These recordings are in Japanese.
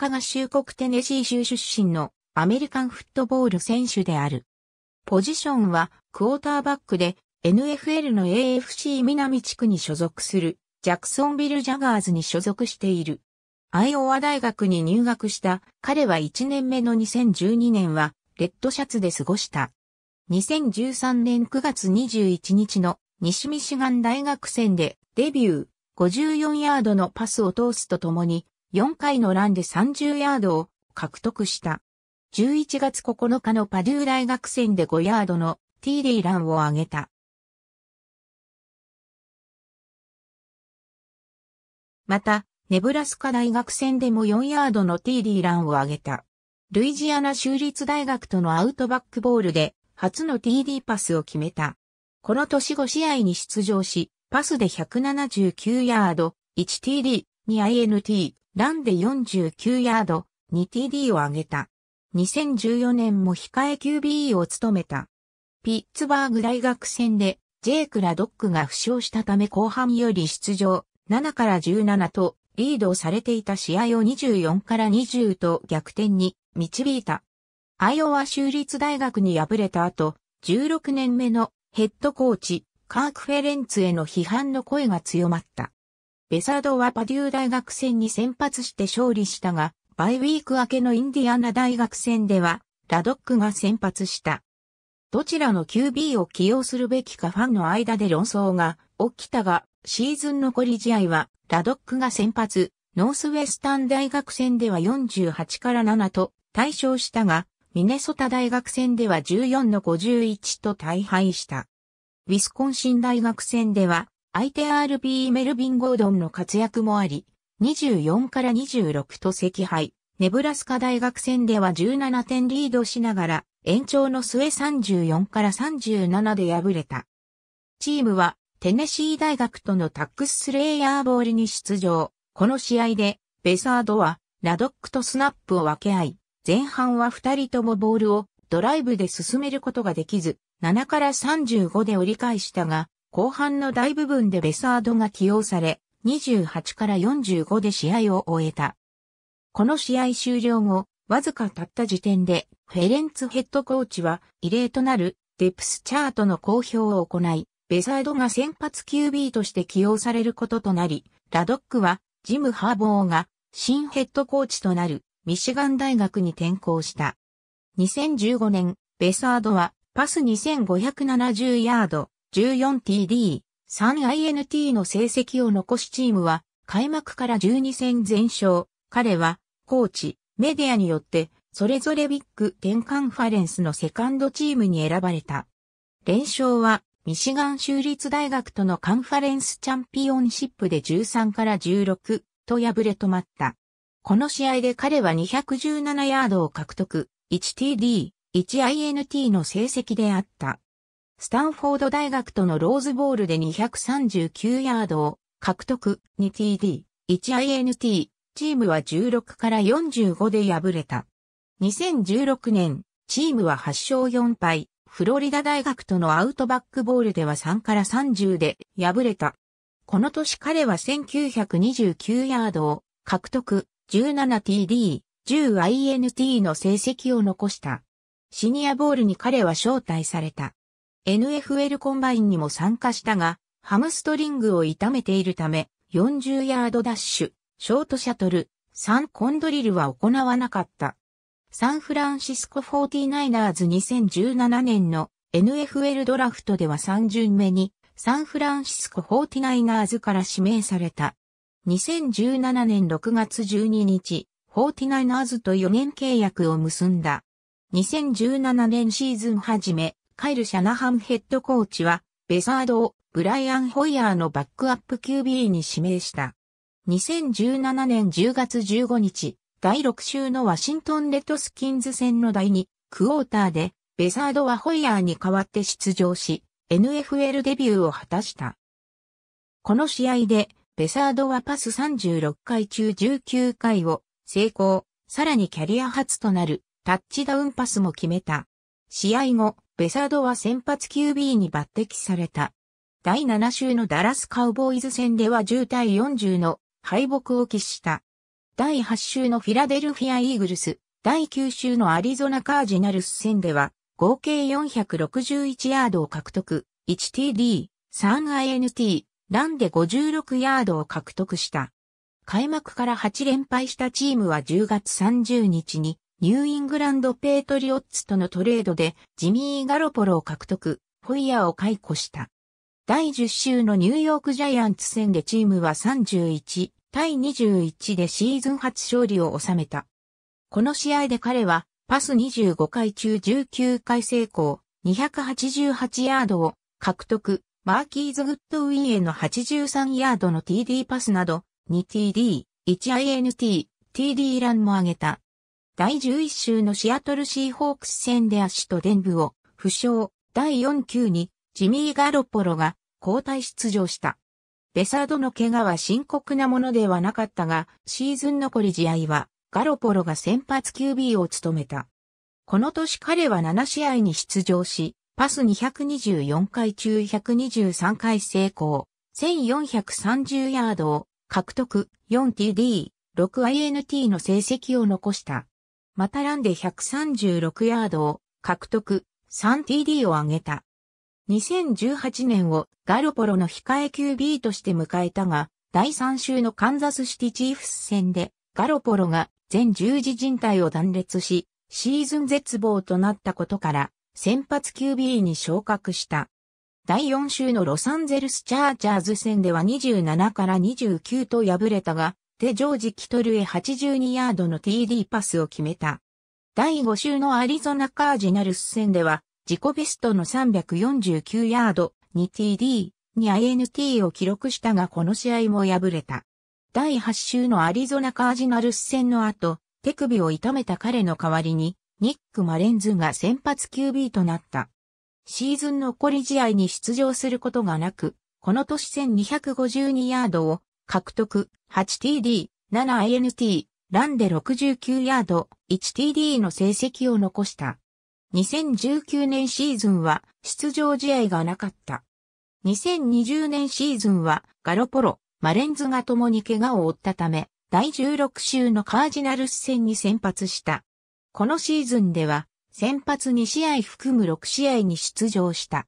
家合衆国テネシー州出身のアメリカンフットボール選手である。ポジションはクォーターバックで NFL の AFC 南地区に所属するジャクソンビル・ジャガーズに所属している。アイオワ大学に入学した彼は1年目の2012年はレッドシャツで過ごした。2013年9月21日の西ミシガン大学戦でデビュー54ヤードのパスを通すとともに4回のランで30ヤードを獲得した。11月9日のパデュー大学戦で5ヤードのティーーランを挙げた。また、ネブラスカ大学戦でも4ヤードのティーーランを挙げた。ルイジアナ州立大学とのアウトバックボールで初の TD パスを決めた。この年5試合に出場し、パスで179ヤード、1TD、2INT、ランで49ヤード、2TD を挙げた。2014年も控え QBE を務めた。ピッツバーグ大学戦で、ジェイク・ラドックが負傷したため後半より出場、7から17とリードされていた試合を24から20と逆転に導いた。アイオワ州立大学に敗れた後、16年目のヘッドコーチ、カーク・フェレンツへの批判の声が強まった。ベサードはパデュー大学戦に先発して勝利したが、バイウィーク明けのインディアナ大学戦では、ラドックが先発した。どちらの QB を起用するべきかファンの間で論争が起きたが、シーズン残り試合は、ラドックが先発、ノースウェスタン大学戦では48から7と対象したが、ミネソタ大学戦では14の51と大敗した。ウィスコンシン大学戦では相手 RB メルビン・ゴードンの活躍もあり、24から26と惜敗。ネブラスカ大学戦では17点リードしながら、延長の末34から37で敗れた。チームは、テネシー大学とのタックススレイヤーボールに出場。この試合で、ベサードは、ラドックとスナップを分け合い、前半は二人ともボールをドライブで進めることができず、7から35で折り返したが、後半の大部分でベサードが起用され、28から45で試合を終えた。この試合終了後、わずかたった時点で、フェレンツヘッドコーチは異例となるデプスチャートの公表を行い、ベサードが先発 QB として起用されることとなり、ラドックはジム・ハーボーが新ヘッドコーチとなるミシガン大学に転校した。2015年、ベサードはパス2570ヤード、14TD、3INT の成績を残しチームは、開幕から12戦全勝。彼は、コーチ、メディアによって、それぞれビッグ10カンファレンスのセカンドチームに選ばれた。連勝は、ミシガン州立大学とのカンファレンスチャンピオンシップで13から16と敗れ止まった。この試合で彼は217ヤードを獲得、1TD、1INT の成績であった。スタンフォード大学とのローズボールで239ヤードを獲得、2TD、1INT、チームは16から45で敗れた。2016年、チームは8勝4敗、フロリダ大学とのアウトバックボールでは3から30で敗れた。この年彼は1929ヤードを獲得、17TD、10INT の成績を残した。シニアボールに彼は招待された。NFL コンバインにも参加したが、ハムストリングを痛めているため、40ヤードダッシュ、ショートシャトル、3コンドリルは行わなかった。サンフランシスコ 49ers2017 年の NFL ドラフトでは3巡目にサンフランシスコ 49ers から指名された。2017年6月12日、49ers と4年契約を結んだ。2017年シーズン初め、カイル・シャナハンヘッドコーチは、ベサードをブライアン・ホイヤーのバックアップ QB に指名した。2017年10月15日、第6週のワシントン・レッドスキンズ戦の第2クォーターで、ベサードはホイヤーに代わって出場し、NFL デビューを果たした。この試合で、ベサードはパス36回中19回を成功、さらにキャリア初となるタッチダウンパスも決めた。試合後、ベサードは先発 QB に抜擢された。第7週のダラスカウボーイズ戦では10対40の敗北を喫した。第8週のフィラデルフィア・イーグルス、第9週のアリゾナ・カージナルス戦では、合計461ヤードを獲得、1TD、3INT、ランで56ヤードを獲得した。開幕から8連敗したチームは10月30日にニューイングランドペートリオッツとのトレードでジミー・ガロポロを獲得、ホイヤーを解雇した。第10週のニューヨークジャイアンツ戦でチームは31対21でシーズン初勝利を収めた。この試合で彼はパス25回中19回成功、288ヤードを獲得、マーキーズ・グッドウィンへの83ヤードの TD パスなど、2TD、1INT、TD ランも上げた。第11週のシアトルシーホークス戦で足と伝部を負傷、第4級にジミー・ガロポロが交代出場した。ベサードの怪我は深刻なものではなかったが、シーズン残り試合はガロポロが先発 QB を務めた。この年彼は7試合に出場し、パス224回中123回成功、1430ヤードを獲得、4TD、6INT の成績を残した。またランで136ヤードを獲得、3TD を挙げた。2018年をガロポロの控え QB として迎えたが、第3週のカンザスシティチーフス戦で、ガロポロが全十字人体を断裂し、シーズン絶望となったことから、先発 QB に昇格した。第4週のロサンゼルスチャージャーズ戦では27から29と敗れたが、でジョージ・キトルへ82ヤードの TD パスを決めた。第5週のアリゾナカージナルス戦では、自己ベストの349ヤード、に t d に INT を記録したがこの試合も敗れた。第8週のアリゾナカージナルス戦の後、手首を痛めた彼の代わりに、ニック・マレンズが先発 QB となった。シーズン残り試合に出場することがなく、この年1252ヤードを獲得、8TD、7INT、ランで69ヤード、1TD の成績を残した。2019年シーズンは出場試合がなかった。2020年シーズンはガロポロ、マレンズが共に怪我を負ったため、第16週のカージナルス戦に先発した。このシーズンでは、先発2試合含む6試合に出場した。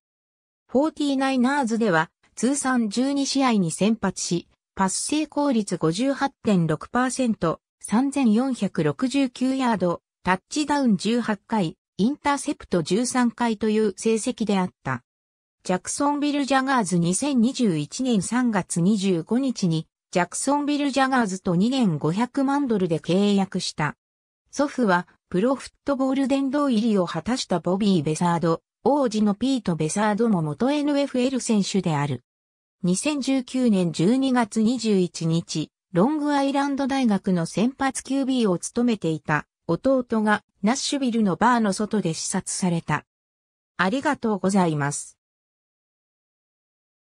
49ers では、通算12試合に先発し、パス成功率58.6%、3469ヤード、タッチダウン18回、インターセプト13回という成績であった。ジャクソンビル・ジャガーズ2021年3月25日に、ジャクソンビル・ジャガーズと2年500万ドルで契約した。祖父は、プロフットボール殿堂入りを果たしたボビー・ベサード、王子のピート・ベサードも元 NFL 選手である。2019年12月21日、ロングアイランド大学の先発 QB を務めていた弟がナッシュビルのバーの外で視察された。ありがとうございます。